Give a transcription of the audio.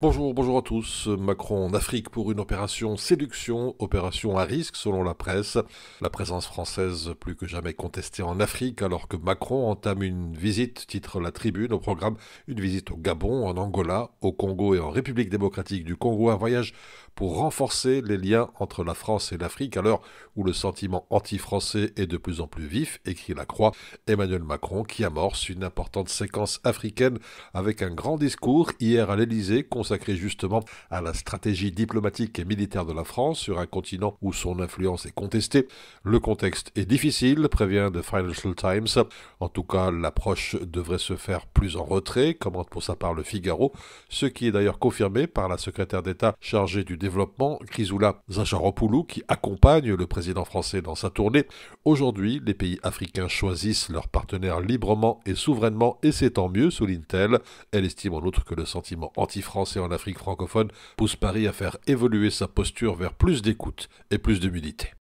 Bonjour, bonjour à tous. Macron en Afrique pour une opération séduction, opération à risque selon la presse. La présence française plus que jamais contestée en Afrique alors que Macron entame une visite, titre la tribune, au programme une visite au Gabon, en Angola, au Congo et en République démocratique du Congo, un voyage pour renforcer les liens entre la France et l'Afrique à l'heure où le sentiment anti-français est de plus en plus vif, écrit la Croix, Emmanuel Macron qui amorce une importante séquence africaine avec un grand discours hier à l'Elysée consacré justement à la stratégie diplomatique et militaire de la France sur un continent où son influence est contestée. Le contexte est difficile, prévient The Financial Times. En tout cas, l'approche devrait se faire plus en retrait, commente pour sa part le Figaro, ce qui est d'ailleurs confirmé par la secrétaire d'État chargée du développement, Chrysoula Zacharopoulou, qui accompagne le président français dans sa tournée. Aujourd'hui, les pays africains choisissent leurs partenaires librement et souverainement, et c'est tant mieux, souligne-t-elle. Elle estime en outre que le sentiment anti-français en Afrique francophone pousse Paris à faire évoluer sa posture vers plus d'écoute et plus d'humilité.